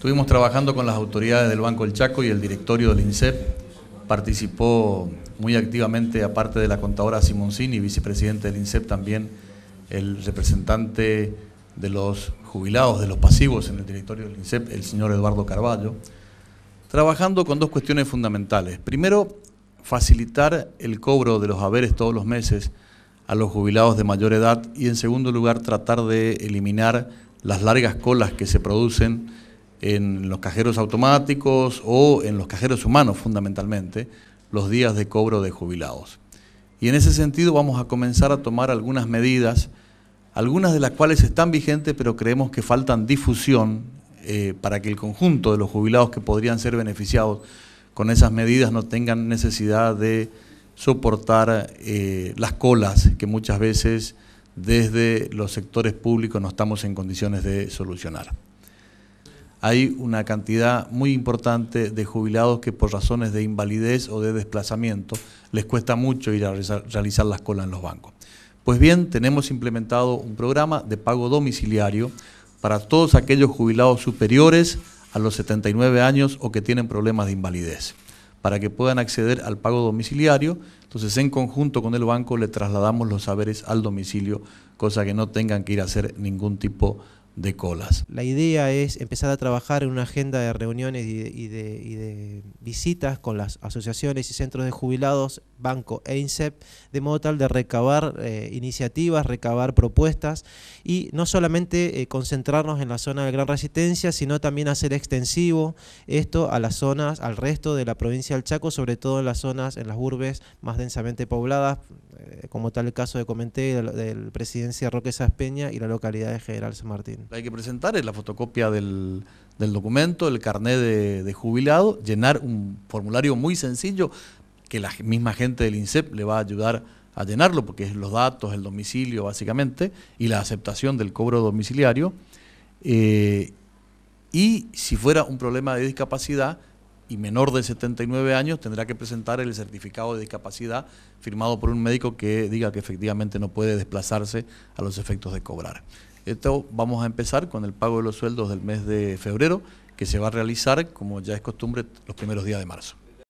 Estuvimos trabajando con las autoridades del Banco del Chaco y el directorio del INSEP. Participó muy activamente, aparte de la contadora Simoncini, vicepresidente del INSEP, también el representante de los jubilados, de los pasivos en el directorio del INSEP, el señor Eduardo Carballo, trabajando con dos cuestiones fundamentales. Primero, facilitar el cobro de los haberes todos los meses a los jubilados de mayor edad y en segundo lugar, tratar de eliminar las largas colas que se producen en los cajeros automáticos o en los cajeros humanos fundamentalmente los días de cobro de jubilados. Y en ese sentido vamos a comenzar a tomar algunas medidas, algunas de las cuales están vigentes pero creemos que faltan difusión eh, para que el conjunto de los jubilados que podrían ser beneficiados con esas medidas no tengan necesidad de soportar eh, las colas que muchas veces desde los sectores públicos no estamos en condiciones de solucionar hay una cantidad muy importante de jubilados que por razones de invalidez o de desplazamiento les cuesta mucho ir a realizar las colas en los bancos. Pues bien, tenemos implementado un programa de pago domiciliario para todos aquellos jubilados superiores a los 79 años o que tienen problemas de invalidez, para que puedan acceder al pago domiciliario. Entonces, en conjunto con el banco le trasladamos los saberes al domicilio, cosa que no tengan que ir a hacer ningún tipo de colas. La idea es empezar a trabajar en una agenda de reuniones de, y de visitas con las asociaciones y centros de jubilados Banco EINSEP, de modo tal de recabar eh, iniciativas, recabar propuestas y no solamente eh, concentrarnos en la zona de Gran Resistencia, sino también hacer extensivo esto a las zonas, al resto de la provincia del Chaco, sobre todo en las zonas, en las urbes más densamente pobladas, eh, como tal el caso de comenté del, del Presidencia Roque Peña y la localidad de General San Martín. Hay que presentar la fotocopia del, documento, el carnet de jubilado, llenar un formulario muy sencillo que la misma gente del INSEP le va a ayudar a llenarlo, porque es los datos, el domicilio básicamente, y la aceptación del cobro domiciliario. Eh, y si fuera un problema de discapacidad y menor de 79 años, tendrá que presentar el certificado de discapacidad firmado por un médico que diga que efectivamente no puede desplazarse a los efectos de cobrar. Esto vamos a empezar con el pago de los sueldos del mes de febrero, que se va a realizar, como ya es costumbre, los primeros días de marzo.